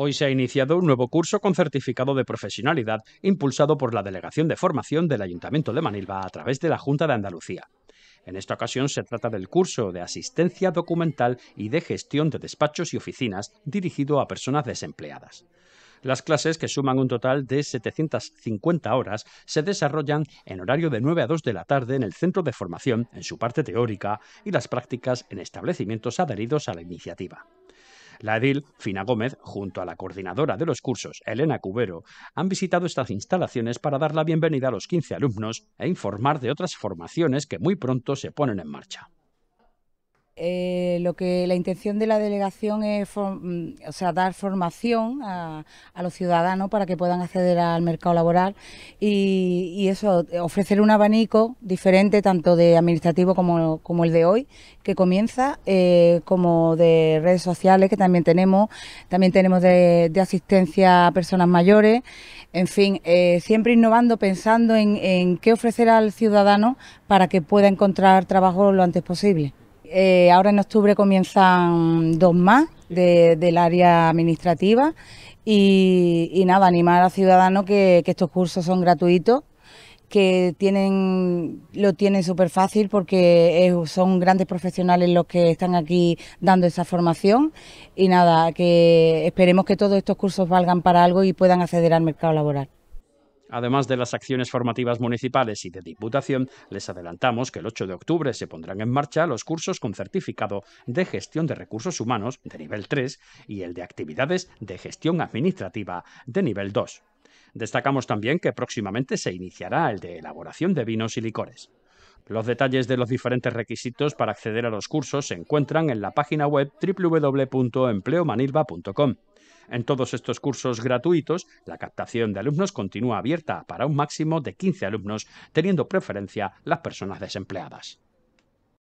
Hoy se ha iniciado un nuevo curso con certificado de profesionalidad impulsado por la Delegación de Formación del Ayuntamiento de Manilva a través de la Junta de Andalucía. En esta ocasión se trata del curso de asistencia documental y de gestión de despachos y oficinas dirigido a personas desempleadas. Las clases, que suman un total de 750 horas, se desarrollan en horario de 9 a 2 de la tarde en el centro de formación, en su parte teórica, y las prácticas en establecimientos adheridos a la iniciativa. La edil Fina Gómez, junto a la coordinadora de los cursos, Elena Cubero, han visitado estas instalaciones para dar la bienvenida a los 15 alumnos e informar de otras formaciones que muy pronto se ponen en marcha. Eh, lo que la intención de la delegación es mm, o sea, dar formación a, los ciudadanos para que puedan acceder al mercado laboral y, eso, ofrecer un abanico diferente tanto de administrativo como, el de hoy, que comienza, eh, como de redes sociales que también tenemos, también tenemos de, asistencia a personas mayores, en fin, eh, siempre innovando, pensando en qué ofrecer al ciudadano para que pueda encontrar trabajo lo antes posible. Eh, ahora en octubre comienzan dos más del área administrativa y, nada, animar a Ciudadanos que, estos cursos son gratuitos que tienen, lo tienen súper fácil porque son grandes profesionales los que están aquí dando esa formación y nada, que esperemos que todos estos cursos valgan para algo y puedan acceder al mercado laboral. Además de las acciones formativas municipales y de Diputación, les adelantamos que el 8 de octubre se pondrán en marcha los cursos con certificado de gestión de recursos humanos de nivel 3 y el de actividades de gestión administrativa de nivel 2. Destacamos también que próximamente se iniciará el de elaboración de vinos y licores. Los detalles de los diferentes requisitos para acceder a los cursos se encuentran en la página web www.empleomanilva.com. En todos estos cursos gratuitos, la captación de alumnos continúa abierta para un máximo de 15 alumnos, teniendo preferencia las personas desempleadas.